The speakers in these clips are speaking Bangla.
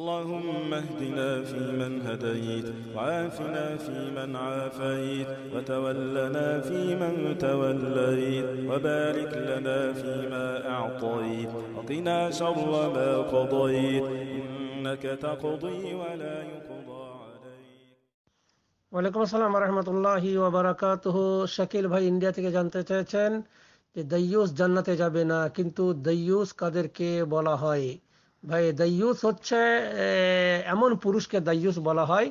اللهم اهدنا فيمن هديت وعافنا فيمن عافيت وتولنا فيمن توليت وبارك لنا فيما أعطيت وقنا شر ما قضيت إنك تقضي ولا يقضى ওয়ালাইকুম আসসালাম রহমতুল্লাহ ওবরাকাতহ শাকিল ভাই ইন্ডিয়া থেকে জানতে চেয়েছেন যে দৈয়ুস জান্নাতে যাবে না কিন্তু দৈয়ুস কাদেরকে বলা হয় ভাই দাইয়ুস হচ্ছে এমন পুরুষকে দাইয়ুস বলা হয়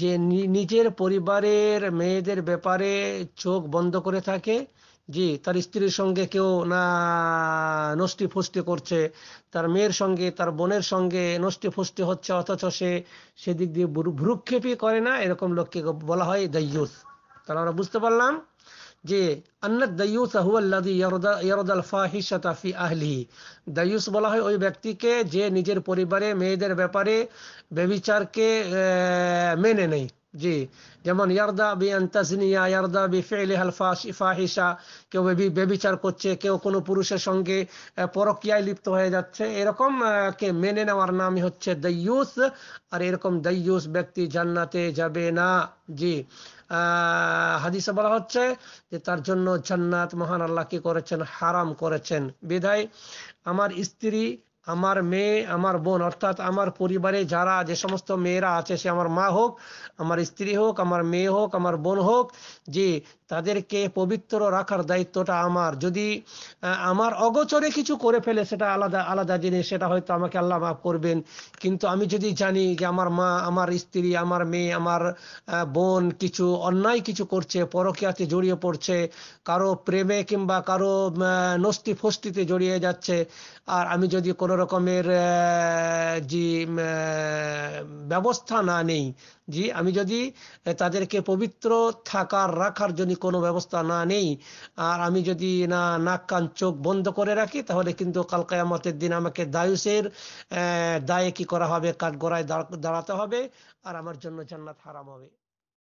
যে নিজের পরিবারের মেয়েদের ব্যাপারে চোখ বন্ধ করে থাকে জি তার স্ত্রীর সঙ্গে কেউ না নষ্টি ফুষ্টি করছে তার মেয়ের সঙ্গে তার বোনের সঙ্গে নষ্টি ফুষ্টি হচ্ছে অথচ সে সেদিক দিয়ে ভ্রুক্ষেপই করে না এরকম লোককে বলা হয় দাইয়ুস তাহলে আমরা বুঝতে পারলাম যে আন্নাত দাইউস আহুয়াল্লাদি ইয়ারদা ইয়ারদাল ফাহিশাতা ফি আহলিহি দাইউস বলা হয় ওই ব্যক্তিকে যে নিজের পরিবারে মেয়েদের ব্যাপারে ব্যভিচারকে মেনে নেয় জি যেমন ইয়ারদা বি আন্তাসনিয়া ইয়ারদা বি ফেলে ফাহিসা কেউ বেবি বেবিচার করছে কেউ কোনো পুরুষের সঙ্গে পরকিয়ায় লিপ্ত হয়ে যাচ্ছে এরকম কে মেনে নেওয়ার নামই হচ্ছে দয়ুস আর এরকম দয়ুস ব্যক্তি জান্নাতে যাবে না জি হাদিসে বলা হচ্ছে যে তার জন্য জান্নাত মহান আল্লাহ কি করেছেন হারাম করেছেন বিধায় আমার স্ত্রী আমার মেয়ে আমার বোন অর্থাৎ আমার পরিবারে যারা যে সমস্ত মেয়েরা আছে সে আমার মা হোক আমার স্ত্রী হোক আমার মেয়ে হোক আমার বোন হোক যে তাদেরকে পবিত্র রাখার দায়িত্বটা আমার যদি আমার অগোচরে কিছু করে ফেলে সেটা আলাদা আলাদা জিনিস সেটা হয়তো আমাকে আল্লাহ মাফ করবেন কিন্তু আমি যদি জানি যে আমার মা আমার স্ত্রী আমার মেয়ে আমার বোন কিছু অন্যায় কিছু করছে পরকিয়াতে জড়িয়ে পড়ছে কারো প্রেমে কিংবা কারো নস্তি ফস্তিতে জড়িয়ে যাচ্ছে আর আমি যদি কোনো কোনো রকমের যে ব্যবস্থা না নেই জি আমি যদি তাদেরকে পবিত্র থাকার রাখার জন্য কোনো ব্যবস্থা না নেই আর আমি যদি না নাক কান চোখ বন্ধ করে রাখি তাহলে কিন্তু কাল দিন আমাকে দায়ুসের দায়ে কি করা হবে কাঠগড়ায় দাঁড়াতে হবে আর আমার জন্য জান্নাত হারাম হবে